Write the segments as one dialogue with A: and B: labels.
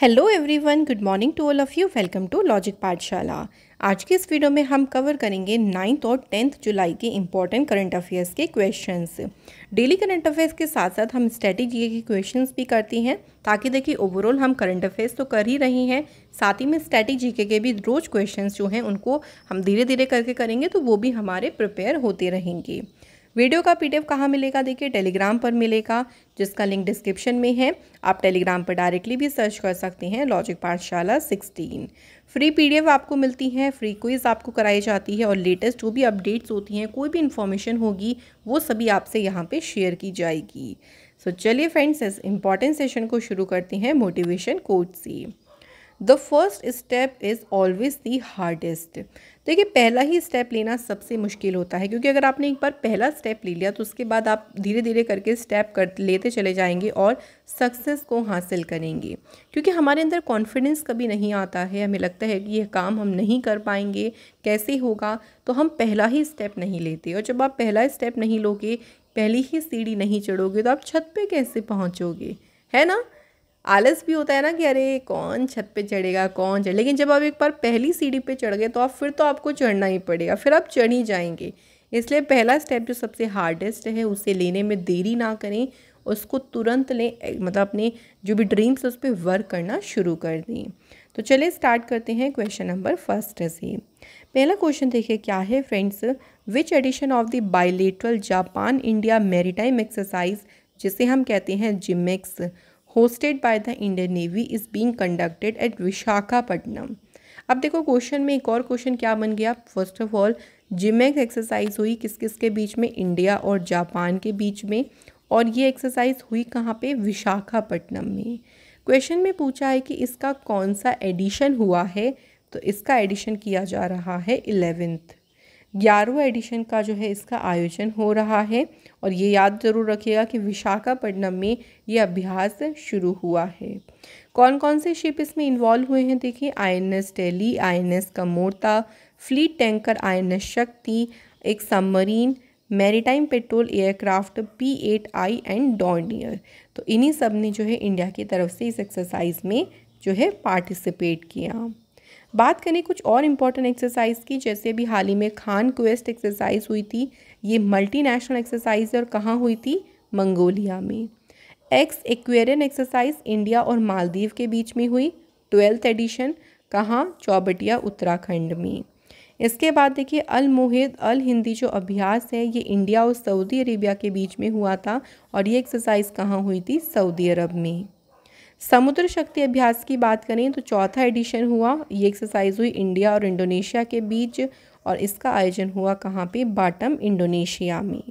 A: Hello everyone good morning to all of you welcome to logic Pathshala आज के इस video में हम कवर करेंगे नाइन्थ और टेंथ जुलाई के इंपॉर्टेंट करंट अफेयर्स के क्वेश्चंस डेली करंट अफेयर्स के साथ साथ हम स्टैटिक के क्वेश्चंस भी करती हैं ताकि देखिए ओवरऑल हम करंट अफेयर्स तो कर ही रही हैं साथ ही में स्टैटिक के भी रोज़ क्वेश्चन जो हैं उनको हम धीरे धीरे करके करेंगे तो वो भी हमारे प्रिपेयर होते रहेंगे वीडियो का पीडीएफ कहाँ मिलेगा देखिए टेलीग्राम पर मिलेगा जिसका लिंक डिस्क्रिप्शन में है आप टेलीग्राम पर डायरेक्टली भी सर्च कर सकते हैं लॉजिक पाठशाला सिक्सटीन फ्री पीडीएफ आपको मिलती है फ्री क्विज आपको कराई जाती है और लेटेस्ट जो भी अपडेट्स होती हैं कोई भी इन्फॉर्मेशन होगी वो सभी आपसे यहाँ पर शेयर की जाएगी सो so, चलिए फ्रेंड्स इस इम्पॉर्टेंट सेशन को शुरू करते हैं मोटिवेशन कोच से the first step is always the hardest देखिए पहला ही स्टेप लेना सबसे मुश्किल होता है क्योंकि अगर आपने एक बार पहला स्टेप ले लिया तो उसके बाद आप धीरे धीरे करके स्टेप कर लेते चले जाएंगे और सक्सेस को हासिल करेंगे क्योंकि हमारे अंदर कॉन्फिडेंस कभी नहीं आता है हमें लगता है कि यह काम हम नहीं कर पाएंगे कैसे होगा तो हम पहला ही स्टेप नहीं लेते और जब आप पहला स्टेप नहीं लोगे पहली ही सीढ़ी नहीं चढ़ोगे तो आप छत पर कैसे पहुँचोगे है ना आलस भी होता है ना कि अरे कौन छत पे चढ़ेगा कौन चढ़ लेकिन जब आप एक बार पहली सीढ़ी पे चढ़ गए तो आप फिर तो आपको चढ़ना ही पड़ेगा फिर आप चढ़ ही जाएंगे इसलिए पहला स्टेप जो सबसे हार्डेस्ट है उसे लेने में देरी ना करें उसको तुरंत लें मतलब अपने जो भी ड्रीम्स है उस पर वर्क करना शुरू कर दें तो चलिए स्टार्ट करते हैं क्वेश्चन नंबर फर्स्ट से पहला क्वेश्चन देखिए क्या है friends which edition of the bilateral Japan India maritime exercise जिसे हम कहते हैं JIMEX hosted by the Indian Navy is being conducted at Vishakhapatnam. अब देखो क्वेश्चन में एक और क्वेश्चन क्या बन गया first of all JIMEX exercise हुई किस किस के बीच में इंडिया और जापान के बीच में और ये एक्सरसाइज हुई कहाँ पे विशाखापट्टनम में क्वेश्चन में पूछा है कि इसका कौन सा एडिशन हुआ है तो इसका एडिशन किया जा रहा है इलेवेंथ ग्यारहवा एडिशन का जो है इसका आयोजन हो रहा है और ये याद ज़रूर रखिएगा कि विशाखापट्टनम में ये अभ्यास शुरू हुआ है कौन कौन से शिप इसमें इन्वॉल्व हुए हैं देखिए I N S Delhi I N S fleet tanker I N S Shakti एक submarine maritime patrol aircraft P eight I and Dornier तो इन्हीं सब ने जो है इंडिया की तरफ से इस एक्सरसाइज में जो है पार्टिसिपेट किया बात करें कुछ और इम्पॉर्टेंट एक्सरसाइज की जैसे अभी हाल ही में खान क्वेस्ट एक्सरसाइज हुई थी ये मल्टीनेशनल एक्सरसाइज और कहाँ हुई थी मंगोलिया में एक्स एक्वेरियन एक्सरसाइज इंडिया और मालदीव के बीच में हुई ट्वेल्थ एडिशन कहाँ चौबटिया उत्तराखंड में इसके बाद देखिए अल मुहिद अल हिंदी जो अभ्यास है ये इंडिया और सऊदी अरेबिया के बीच में हुआ था और ये एक्सरसाइज कहाँ हुई थी सऊदी अरब में समुद्र शक्ति अभ्यास की बात करें तो चौथा एडिशन हुआ ये एक्सरसाइज हुई इंडिया और इंडोनेशिया के बीच और इसका आयोजन हुआ कहाँ पे बाटम इंडोनेशिया में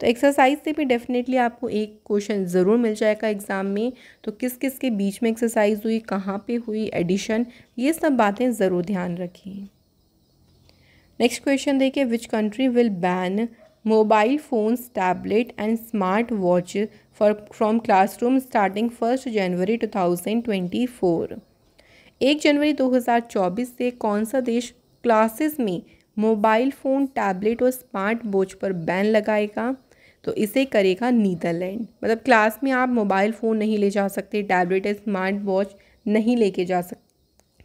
A: तो एक्सरसाइज से भी डेफिनेटली आपको एक क्वेश्चन ज़रूर मिल जाएगा एग्ज़ाम में तो किस किस के बीच में एक्सरसाइज हुई कहाँ पे हुई एडिशन ये सब बातें ज़रूर ध्यान रखें नेक्स्ट क्वेश्चन देखिए which country will ban mobile phones tablet and smart watch for from classroom starting first January two thousand twenty four एक जनवरी दो हज़ार चौबीस से कौन सा देश क्लासेस में मोबाइल फ़ोन टैबलेट और स्मार्ट वॉच पर बैन लगाएगा तो इसे करेगा नीदरलैंड मतलब क्लास में आप मोबाइल फ़ोन नहीं ले जा सकते टैबलेट या स्मार्ट वॉच नहीं लेके जा सकते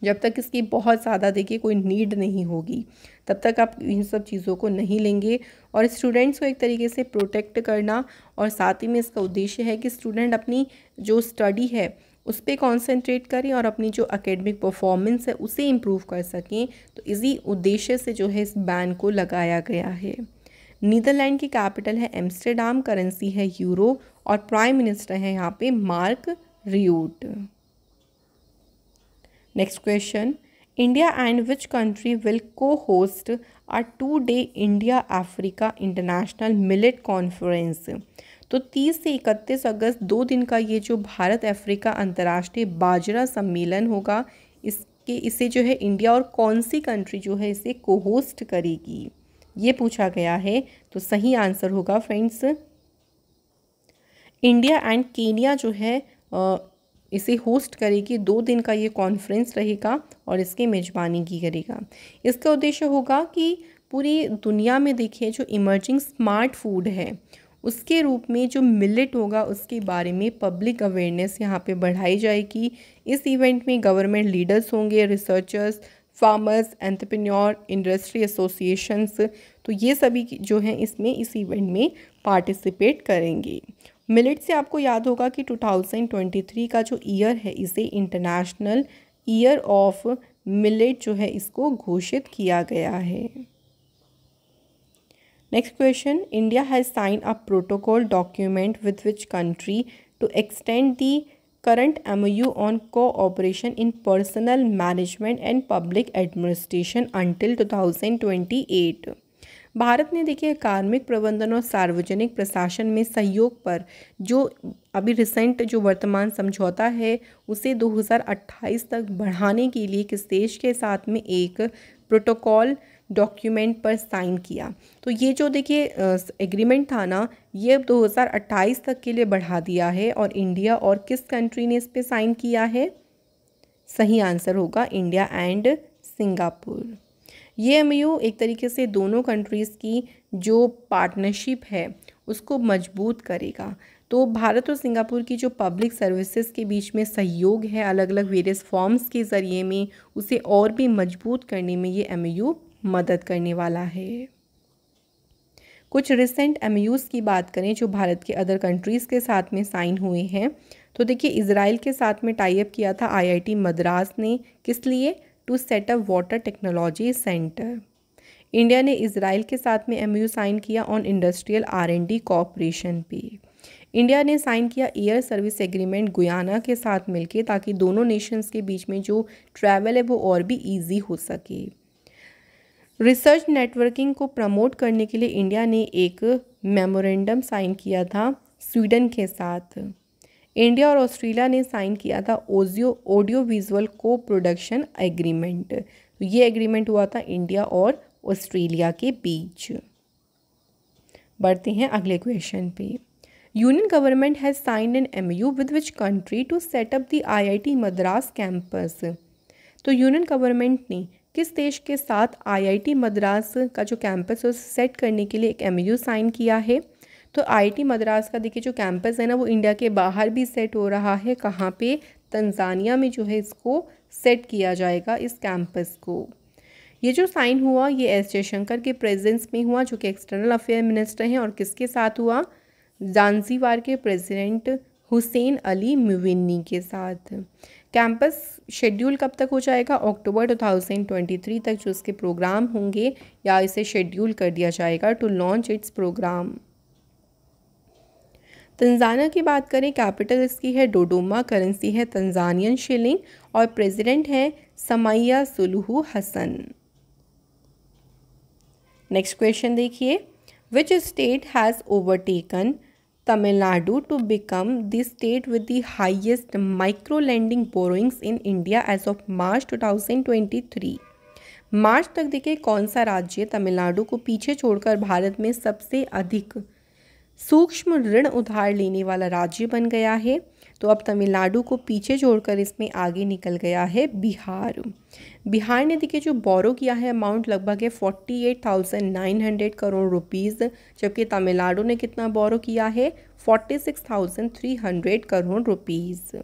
A: जब तक इसकी बहुत ज़्यादा देखिए कोई नीड नहीं होगी तब तक आप इन सब चीज़ों को नहीं लेंगे और स्टूडेंट्स को एक तरीके से प्रोटेक्ट करना और साथ ही में इसका उद्देश्य है कि स्टूडेंट अपनी जो स्टडी है उस पर कॉन्सेंट्रेट करें और अपनी जो अकेडमिक परफॉर्मेंस है उसे इम्प्रूव कर सकें तो इसी उद्देश्य से जो है इस बैन को लगाया गया है नीदरलैंड की कैपिटल है एम्स्टरडाम करेंसी है यूरो और प्राइम मिनिस्टर है यहाँ पे Mark Rutte next question India and which country will cohost a two day India Africa international millet conference तो 30 से 31 अगस्त दो दिन का ये जो भारत अफ्रीका अंतर्राष्ट्रीय बाजरा सम्मेलन होगा इसके इसे जो है इंडिया और कौन सी कंट्री जो है इसे को होस्ट करेगी ये पूछा गया है तो सही आंसर होगा फ्रेंड्स इंडिया एंड केनिया जो है इसे होस्ट करेगी दो दिन का ये कॉन्फ्रेंस रहेगा और इसकी मेज़बानी की करेगा इसका उद्देश्य होगा कि पूरी दुनिया में देखिए जो इमर्जिंग स्मार्ट फूड है उसके रूप में जो मिलेट होगा उसके बारे में पब्लिक अवेयरनेस यहाँ पे बढ़ाई जाएगी इस इवेंट में गवर्नमेंट लीडर्स होंगे researchers farmers entrepreneur industry associations तो ये सभी जो हैं इसमें इस इवेंट में पार्टिसिपेट करेंगे मिलिट से आपको याद होगा कि 2023 का जो ईयर है इसे इंटरनेशनल ईयर ऑफ मिलिट जो है इसको घोषित किया गया है next question India has sign a protocol document with which country to extend the operation in personal management and public administration until two thousand twenty eight Bharat ने देखिए कार्मिक प्रबंधन और सार्वजनिक प्रशासन में सहयोग पर जो अभी रिसेंट जो वर्तमान समझौता है उसे 2028 तक बढ़ाने के लिए किस देश के साथ में एक प्रोटोकॉल डॉक्यूमेंट पर साइन किया तो ये जो देखिए एग्रीमेंट था ना ये अब 2028 तक के लिए बढ़ा दिया है और इंडिया और किस कंट्री ने इस पर साइन किया है सही आंसर होगा इंडिया एंड सिंगापुर ये एम एक तरीके से दोनों कंट्रीज़ की जो पार्टनरशिप है उसको मजबूत करेगा तो भारत और सिंगापुर की जो पब्लिक सर्विसेज के बीच में सहयोग है अलग अलग वेरियस फॉर्म्स के ज़रिए में उसे और भी मजबूत करने में ये एम मदद करने वाला है कुछ रिसेंट एम की बात करें जो भारत के अदर कंट्रीज़ के साथ में साइन हुए हैं तो देखिए इसराइल के साथ में टाइप किया था आईआईटी मद्रास ने किस लिए to set up water technology centre India ने इसराइल के साथ में एम साइन किया on industrial R and D cooperation पे इंडिया ने साइन किया एयर सर्विस एग्रीमेंट गुयाना के साथ मिलकर ताकि दोनों नेशंस के बीच में जो ट्रैवल है वो और भी ईजी हो सके रिसर्च नेटवर्किंग को प्रमोट करने के लिए इंडिया ने एक मेमोरेंडम साइन किया था स्वीडन के साथ इंडिया और ऑस्ट्रेलिया ने साइन किया था ओजियो audio visual coproduction agreement तो ये एग्रीमेंट हुआ था इंडिया और ऑस्ट्रेलिया के बीच बढ़ते हैं अगले क्वेश्चन पे union government has sign an M U with which country to set up the I I T Madras campus तो यूनियन गवर्नमेंट ने किस देश के साथ आई आई टी मद्रास का जो कैंपस है उसे सेट करने के लिए एक एम यू साइन किया है तो आईटी मद्रास का देखिए जो कैंपस है ना वो इंडिया के बाहर भी सेट हो रहा है कहाँ पे तंजानिया में जो है इसको सेट किया जाएगा इस कैंपस को ये जो साइन हुआ ये एस जयशंकर के प्रेजेंस में हुआ जो कि एक्सटर्नल अफेयर मिनिस्टर हैं और किसके साथ हुआ जानजीवार के प्रेजिडेंट हुसैन अली म्यूविनी के साथ कैंपस शेड्यूल कब तक हो जाएगा अक्टूबर 2023 तक जो इसके प्रोग्राम होंगे या इसे शेड्यूल कर दिया जाएगा to launch its programme Tanzania की बात करें कैपिटल इसकी है डोडोमा करेंसी है तंजानियन शिलिंग और प्रेसिडेंट है Samia Suluhu Hassan next question देखिए which state has overtaken Tamil Nadu to become the state with the highest micro lending borrowings in India as of March 2023 मार्च तक देखिए कौन सा राज्य तमिलनाडु को पीछे छोड़कर भारत में सबसे अधिक सूक्ष्म ऋण उधार लेने वाला राज्य बन गया है तो अब तमिलनाडु को पीछे छोड़कर इसमें आगे निकल गया है बिहार बिहार ने देखिए जो बोरो किया है अमाउंट लगभग है forty eight thousand nine hundred crore rupees जबकि तमिलनाडु ने कितना बोरो किया है forty six thousand three hundred crore rupees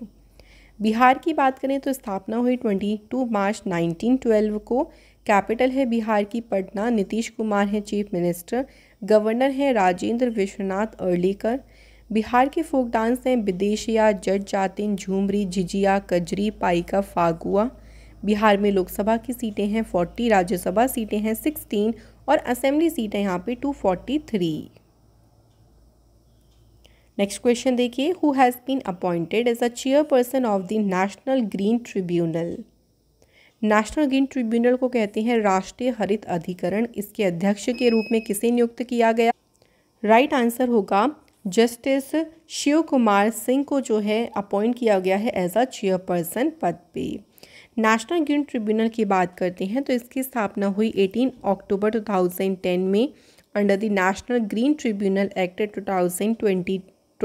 A: Bihar की बात करें तो स्थापना हुई twenty two March nineteen twelve को कैपिटल है बिहार की पटना नीतीश कुमार हैं चीफ मिनिस्टर गवर्नर हैं राजेंद्र विश्वनाथ अर्लीकर बिहार के फोक डांस हैं विदेशिया जट जातिन झूमरी झिझिया कजरी पाइका फागुआ बिहार में लोकसभा की सीटें हैं 40 राज्यसभा सीटें हैं 16 और असेंबली सीटें यहाँ पे 243 नेक्स्ट क्वेश्चन देखिए who has been appointed as a chairperson of the national green tribunal national green tribunal को कहते हैं राष्ट्रीय हरित अधिकरण इसके अध्यक्ष के रूप में किसे नियुक्त किया गया राइट आंसर होगा जस्टिस शिव कुमार सिंह को जो है अपॉइंट किया गया है एज अ चेयरपर्सन पद पे नेशनल ग्रीन ट्रिब्यूनल की बात करते हैं तो इसकी स्थापना हुई 18 अक्टूबर 2010 में under the national green tribunal act 2020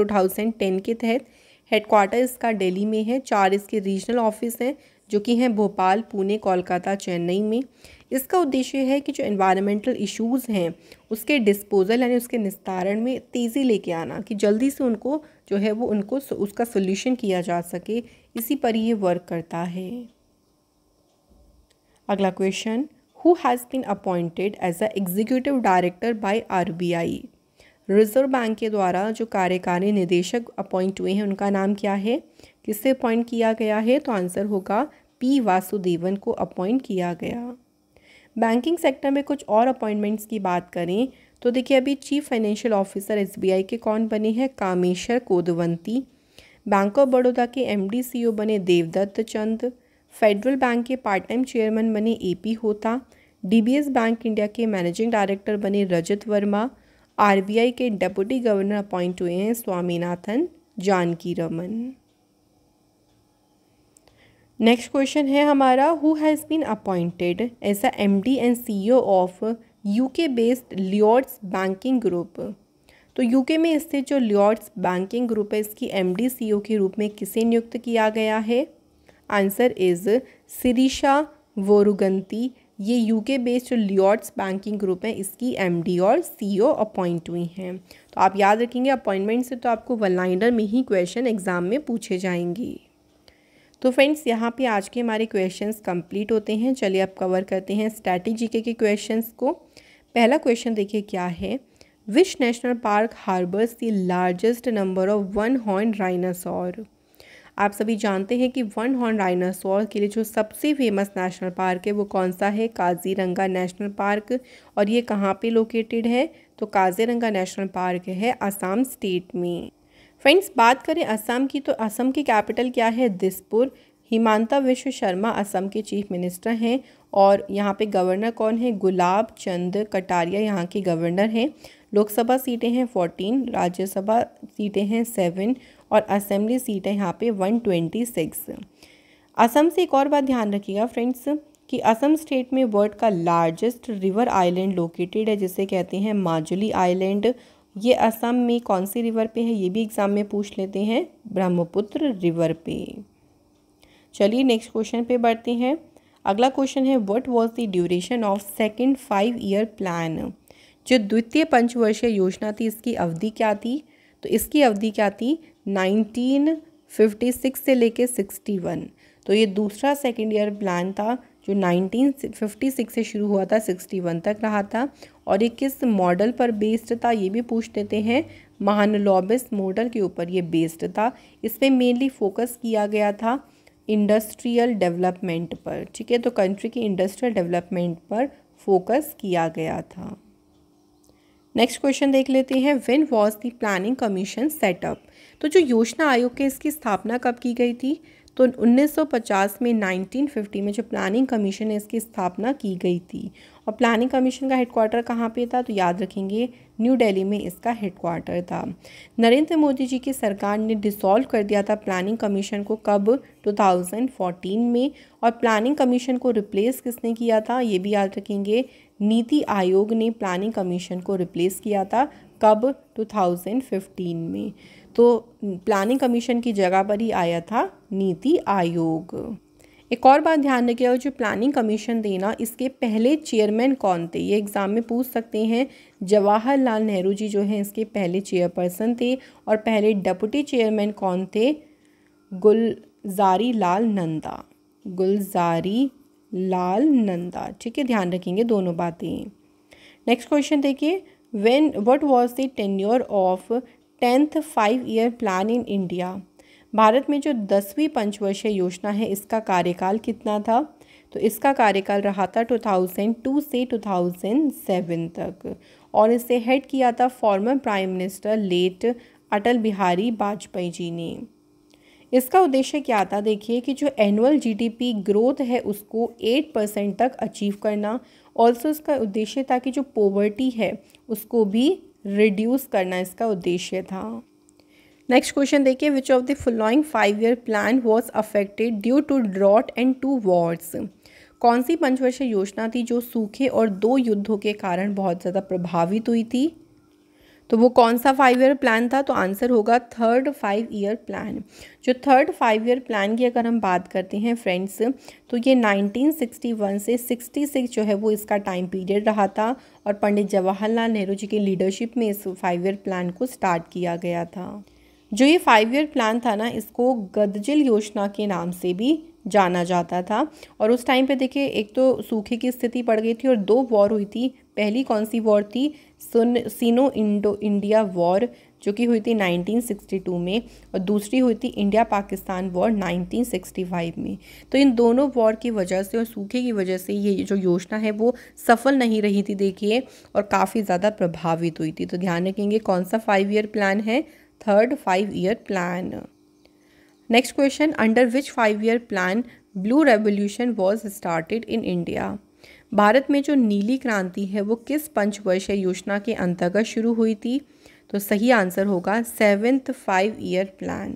A: 2010 के तहत हेडक्वार्टर इसका दिल्ली में है चार इसके रीजनल ऑफिस हैं जो कि हैं भोपाल पुणे कोलकाता चेन्नई में इसका उद्देश्य है कि जो इन्वायरमेंटल इश्यूज हैं उसके डिस्पोजल यानी उसके निस्तारण में तेज़ी लेके आना कि जल्दी से उनको जो है वो उनको उसका सोल्यूशन किया जा सके इसी पर ये वर्क करता है अगला question who has been appointed as a executive director by RBI reserve bank के द्वारा जो कार्यकारी निदेशक अपॉइंट हुए हैं उनका नाम क्या है किससे अपॉइंट किया गया है तो आंसर होगा पी वासुदेवन को अपॉइंट किया गया बैंकिंग सेक्टर में कुछ और अपॉइंटमेंट्स की बात करें तो देखिए अभी चीफ फाइनेंशियल ऑफिसर एसबीआई के कौन बने हैं कामेश्वर कोदवंती बैंक ऑफ बड़ौदा के एमडी सीईओ बने देवदत्त चंद फेडरल बैंक के पार्ट टाइम चेयरमैन बने AP Hota DBS bank India के मैनेजिंग डायरेक्टर बने रजत वर्मा आरबीआई के डेप्यूटी गवर्नर अपॉइंट हुए हैं स्वामीनाथन जानकी रमन नेक्स्ट क्वेश्चन है हमारा who has been appointed as a M D and C O of UK based Lloyds banking group तो UK में स्थित जो लियोर्ड्स बैंकिंग ग्रुप है इसकी एम डी सी ओ के रूप में किसे नियुक्त किया गया है आंसर इज सिरीशा वोरुगंती ये यूके बेस्ड जो लियॉर्ड्स बैंकिंग ग्रुप है इसकी एमडी और सीईओ अपॉइंट e हुई हैं तो आप याद रखेंगे अपॉइंटमेंट से तो आपको वन लाइनर में ही क्वेश्चन एग्ज़ाम में पूछे जाएंगे तो फ्रेंड्स यहाँ पे आज के हमारे क्वेश्चंस कंप्लीट होते हैं चलिए अब कवर करते हैं स्ट्रैटेजी के क्वेश्चंस को पहला क्वेश्चन देखिए क्या है which national park harbours the largest number of one horn rhinoceros आप सभी जानते हैं कि वन हॉर्न डायनासोर के लिए जो सबसे फेमस नेशनल पार्क है वो कौन सा है काजीरंगा नेशनल पार्क और ये कहाँ पे लोकेटेड है तो काजीरंगा नेशनल पार्क है असम स्टेट में फ्रेंड्स बात करें असम की तो असम की कैपिटल क्या है दिसपुर हिमांता विश्व शर्मा असम के चीफ मिनिस्टर हैं और यहाँ पे गवर्नर कौन है गुलाब चंद कटारिया यहाँ के गवर्नर हैं लोकसभा सीटें हैं फोर्टीन राज्यसभा सीटें हैं सेवन और असेंबली सीट है यहाँ पे 126 असम से एक और बात ध्यान रखिएगा फ्रेंड्स कि असम स्टेट में वर्ल्ड का लार्जेस्ट रिवर आइलैंड लोकेटेड है जिसे कहते हैं माजुली आइलैंड ये असम में कौन सी रिवर पे है ये भी एग्ज़ाम में पूछ लेते हैं ब्रह्मपुत्र रिवर पे चलिए नेक्स्ट क्वेश्चन पे बढ़ते हैं अगला क्वेश्चन है what was the duration of second five year plan जो द्वितीय पंचवर्षीय योजना थी इसकी अवधि क्या थी तो इसकी अवधि क्या थी नाइनटीन फिफ्टी सिक्स से लेके सिक्सटी वन तो ये दूसरा सेकेंड ईयर प्लान था जो 1956 से शुरू हुआ था 61 तक रहा था और ये किस मॉडल पर बेस्ड था ये भी पूछ देते हैं महानलॉबिस मॉडल के ऊपर ये बेस्ड था इस पर मेनली फोकस किया गया था इंडस्ट्रियल डेवलपमेंट पर ठीक है तो कंट्री की इंडस्ट्रियल डेवलपमेंट पर फोकस किया गया था नेक्स्ट क्वेश्चन देख लेते हैं when was the planning commission set up तो जो योजना आयोग के इसकी स्थापना कब की गई थी तो 1950 में 1950 में जो प्लानिंग कमीशन है इसकी स्थापना की गई थी और प्लानिंग कमीशन का हेडक्वार्टर कहाँ पे था तो याद रखेंगे न्यू दिल्ली में इसका हेडक्वार्टर था नरेंद्र मोदी जी की सरकार ने डिसॉल्व कर दिया था प्लानिंग कमीशन को कब 2014 में और प्लानिंग कमीशन को रिप्लेस किसने किया था ये भी याद रखेंगे नीति आयोग ने प्लानिंग कमीशन को रिप्लेस किया था कब 2015 में तो प्लानिंग कमीशन की जगह पर ही आया था नीति आयोग एक और बात ध्यान और जो प्लानिंग कमीशन देना इसके पहले चेयरमैन कौन थे ये एग्ज़ाम में पूछ सकते हैं जवाहरलाल नेहरू जी जो हैं इसके पहले चेयरपर्सन थे और पहले डेपुटी चेयरमैन कौन थे गुलजारी लाल नंदा गुलजारी लाल नंदा ठीक है ध्यान रखेंगे दोनों बातें नेक्स्ट क्वेश्चन देखिए when what was the tenure of tenth five year plan in India Bharat में जो दसवीं पंचवर्षीय योजना है इसका कार्यकाल कितना था तो इसका कार्यकाल रहा था टू थाउजेंड टू से टू थाउजेंड सेवन तक और इसे हेड किया था former prime minister late Atal Bihari Vajpayee ji ने इसका उद्देश्य क्या था देखिए कि जो एनुअल जीडीपी ग्रोथ है उसको एट परसेंट तक अचीव करना ऑल्सो इसका उद्देश्य था कि जो पॉवर्टी है उसको भी रिड्यूस करना इसका उद्देश्य था नेक्स्ट क्वेश्चन देखिए which of the following five year plan was affected due to drought and two wars कौन सी पंचवर्षीय योजना थी जो सूखे और दो युद्धों के कारण बहुत ज़्यादा प्रभावित हुई थी तो वो कौन सा फाइव ईयर प्लान था तो आंसर होगा थर्ड फाइव ईयर प्लान जो थर्ड फाइव ईयर प्लान की अगर हम बात करते हैं फ्रेंड्स तो ये 1961 से 66 जो है वो इसका टाइम पीरियड रहा था और पंडित जवाहरलाल नेहरू जी के लीडरशिप में इस फाइव ईयर प्लान को स्टार्ट किया गया था जो ये फाइव ईयर प्लान था ना इसको गदजिल योजना के नाम से भी जाना जाता था और उस टाइम पे देखिए एक तो सूखे की स्थिति पड़ गई थी और दो वॉर हुई थी पहली कौन सी वॉर थी सुन सीनो इंडो इंडिया वॉर जो कि हुई थी 1962 में और दूसरी हुई थी इंडिया पाकिस्तान वॉर 1965 में तो इन दोनों वॉर की वजह से और सूखे की वजह से ये जो योजना है वो सफल नहीं रही थी देखिए और काफ़ी ज़्यादा प्रभावित हुई थी तो ध्यान रखेंगे कौन सा फाइव ईयर प्लान है third five year plan next question under which five year plan blue revolution was started in India Bharat में जो नीली क्रांति है वो किस पंचवर्षीय योजना के अंतर्गत शुरू हुई थी तो सही आंसर होगा seventh five year plan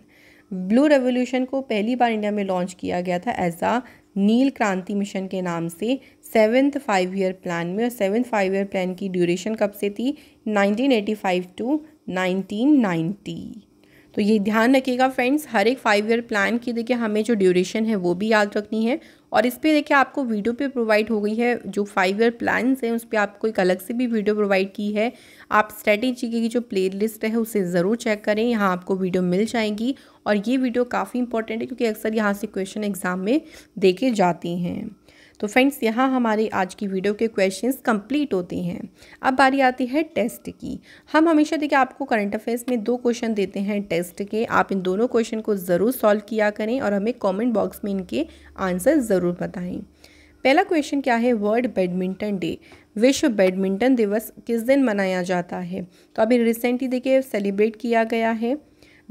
A: blue revolution को पहली बार इंडिया में लॉन्च किया गया था एज अ नील क्रांति मिशन के नाम से सेवेंथ फाइव ईयर प्लान में और सेवेंथ फाइव ईयर प्लान की ड्यूरेशन कब से थी 1985 टू नाइनटीन तो ये ध्यान रखिएगा फ्रेंड्स हर एक फाइव ईयर प्लान की देखिए हमें जो ड्यूरेशन है वो भी याद रखनी है और इस पर देखिए आपको वीडियो पे प्रोवाइड हो गई है जो फाइव ईयर प्लान्स हैं उस पर आपको एक अलग से भी वीडियो प्रोवाइड की है आप स्ट्रेटेजी की जो प्लेलिस्ट है उसे ज़रूर चेक करें यहाँ आपको वीडियो मिल जाएंगी और ये वीडियो काफ़ी इंपॉर्टेंट है क्योंकि अक्सर यहाँ से क्वेश्चन एग्ज़ाम में देखे जाती हैं तो फ्रेंड्स यहाँ हमारी आज की वीडियो के क्वेश्चंस कंप्लीट होते हैं अब बारी आती है टेस्ट की हम हमेशा देखिए आपको करंट अफेयर्स में दो क्वेश्चन देते हैं टेस्ट के आप इन दोनों क्वेश्चन को ज़रूर सॉल्व किया करें और हमें कॉमेंट बॉक्स में इनके आंसर ज़रूर बताएँ पहला क्वेश्चन क्या है वर्ल्ड बैडमिंटन डे विश्व बैडमिंटन दिवस किस दिन मनाया जाता है तो अभी रिसेंटली देखिए सेलिब्रेट किया गया है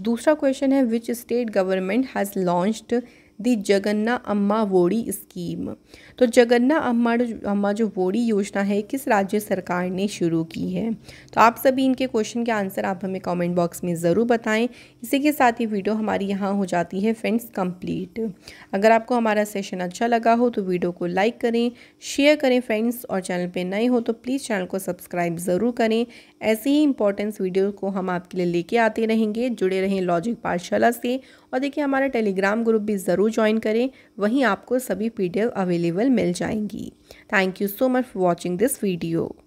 A: दूसरा क्वेश्चन है which state government has launched the Jagananna Amma Vodi scheme तो जगन्ना अम्मा अम्मा जो बोड़ी योजना है किस राज्य सरकार ने शुरू की है तो आप सभी इनके क्वेश्चन के आंसर आप हमें कमेंट बॉक्स में ज़रूर बताएं इसी के साथ ही वीडियो हमारी यहाँ हो जाती है फ्रेंड्स कंप्लीट अगर आपको हमारा सेशन अच्छा लगा हो तो वीडियो को लाइक करें शेयर करें फ्रेंड्स और चैनल पर नए हो तो प्लीज़ चैनल को सब्सक्राइब ज़रूर करें ऐसे ही इंपॉर्टेंस वीडियो को हम आपके लिए लेके आते रहेंगे जुड़े रहें लॉजिक पाठशाला से और देखिए हमारा टेलीग्राम ग्रुप भी ज़रूर ज्वाइन करें वहीं आपको सभी पी अवेलेबल मिल जाएंगी thank you so much for watching this video